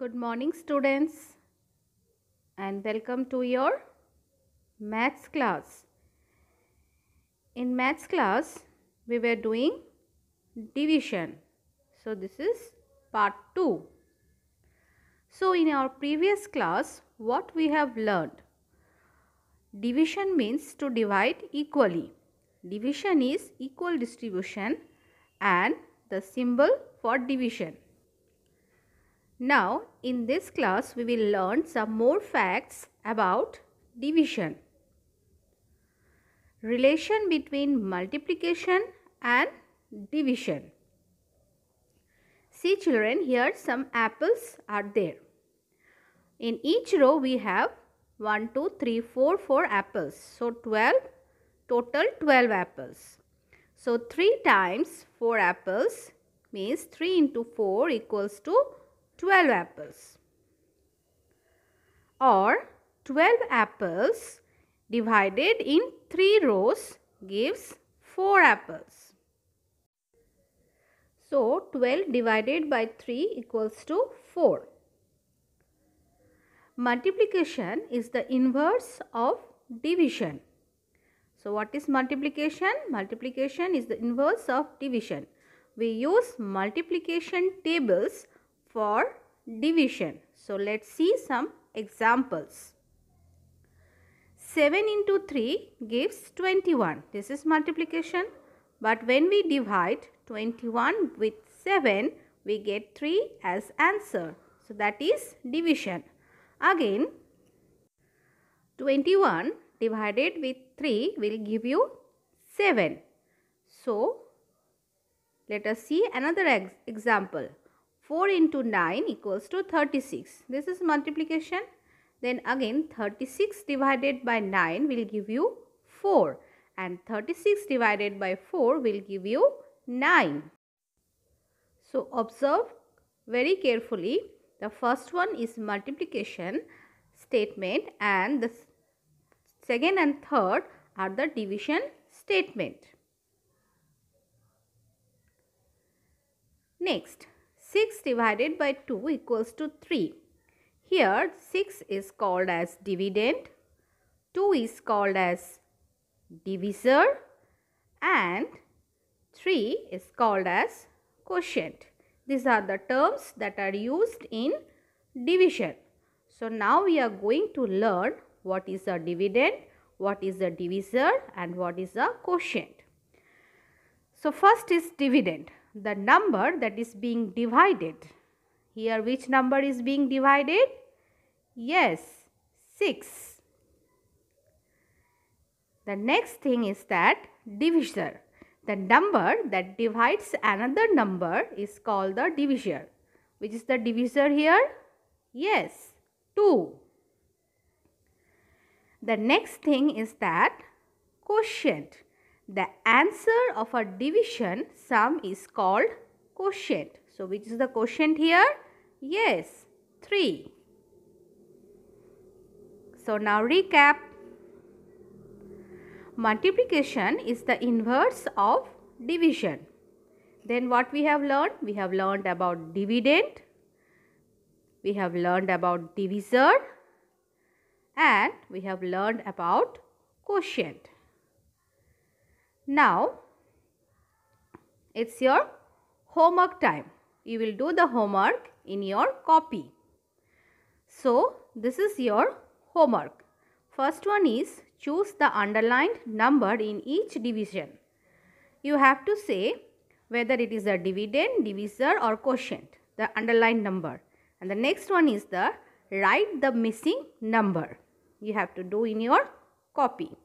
Good morning students and welcome to your maths class. In maths class we were doing division. So this is part 2. So in our previous class what we have learned? Division means to divide equally. Division is equal distribution and the symbol for division now, in this class, we will learn some more facts about division. Relation between multiplication and division. See children, here some apples are there. In each row, we have 1, 2, 3, 4, 4 apples. So, 12, total 12 apples. So, 3 times 4 apples means 3 into 4 equals to 12 apples or 12 apples divided in 3 rows gives 4 apples. So 12 divided by 3 equals to 4. Multiplication is the inverse of division. So what is multiplication? Multiplication is the inverse of division. We use multiplication tables for division. So, let us see some examples. 7 into 3 gives 21. This is multiplication. But when we divide 21 with 7, we get 3 as answer. So, that is division. Again, 21 divided with 3 will give you 7. So, let us see another ex example. 4 into 9 equals to 36. This is multiplication. Then again 36 divided by 9 will give you 4 and 36 divided by 4 will give you 9. So observe very carefully. The first one is multiplication statement and the second and third are the division statement. Next, 6 divided by 2 equals to 3. Here 6 is called as dividend, 2 is called as divisor and 3 is called as quotient. These are the terms that are used in division. So now we are going to learn what is a dividend, what is a divisor and what is a quotient. So first is dividend the number that is being divided. Here which number is being divided? Yes, 6. The next thing is that divisor. The number that divides another number is called the divisor. Which is the divisor here? Yes, 2. The next thing is that quotient. The answer of a division sum is called quotient. So, which is the quotient here? Yes, 3. So, now recap. Multiplication is the inverse of division. Then what we have learned? We have learned about dividend. We have learned about divisor. And we have learned about quotient. Now, it's your homework time. You will do the homework in your copy. So, this is your homework. First one is choose the underlined number in each division. You have to say whether it is a dividend, divisor or quotient, the underlined number. And the next one is the write the missing number. You have to do in your copy.